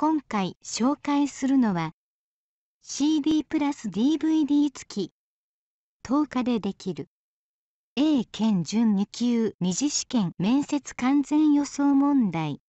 今回紹介するのは CD プラス DVD 付き10日でできる A 県準2級二次試験面接完全予想問題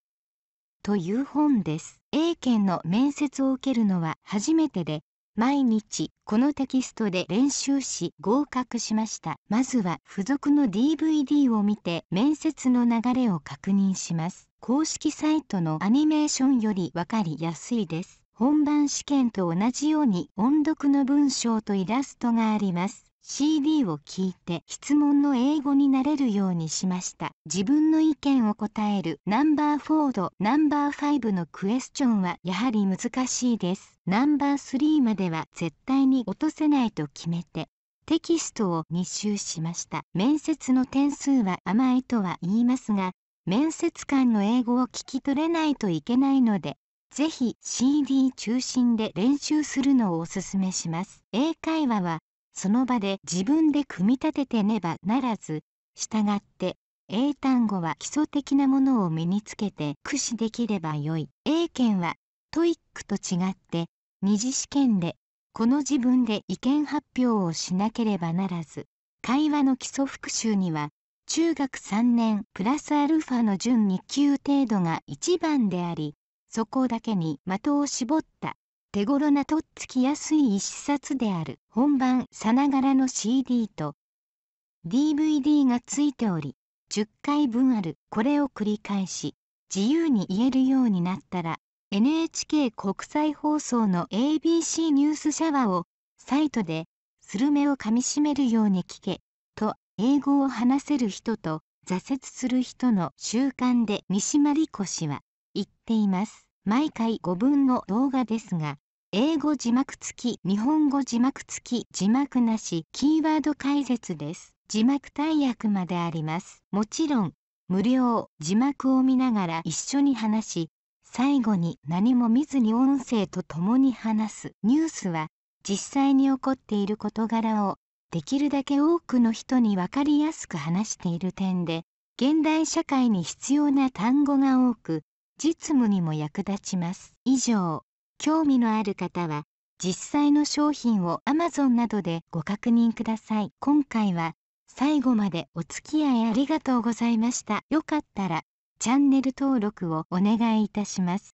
という本です A 県の面接を受けるのは初めてで毎日このテキストで練習し合格しましたまずは付属の DVD を見て面接の流れを確認します公式サイトのアニメーションよりわかりやすいです。本番試験と同じように音読の文章とイラストがあります。CD を聞いて質問の英語になれるようにしました。自分の意見を答えるナンバー4とナンバー5のクエスチョンはやはり難しいです。ナンバー3までは絶対に落とせないと決めてテキストを2周しました。面接の点数は甘いとは言いますが、面接官の英語を聞き取れないといけないのでぜひ CD 中心で練習するのをおすすめします英会話はその場で自分で組み立ててねばならず従って英単語は基礎的なものを身につけて駆使できればよい英検はトイックと違って二次試験でこの自分で意見発表をしなければならず会話の基礎復習には中学3年プラスアルファの準2級程度が一番でありそこだけに的を絞った手頃なとっつきやすい一冊である本番さながらの CD と DVD がついており10回分あるこれを繰り返し自由に言えるようになったら NHK 国際放送の ABC ニュースシャワーをサイトでスルメをかみしめるように聞けと英語を話せる人と挫折する人の習慣で三島理子氏は言っています毎回5分の動画ですが英語字幕付き日本語字幕付き字幕なしキーワード解説です字幕対訳までありますもちろん無料字幕を見ながら一緒に話し最後に何も見ずに音声と共に話すニュースは実際に起こっている事柄をできるだけ多くの人に分かりやすく話している点で現代社会に必要な単語が多く実務にも役立ちます以上興味のある方は実際の商品を Amazon などでご確認ください今回は最後までお付き合いありがとうございましたよかったらチャンネル登録をお願いいたします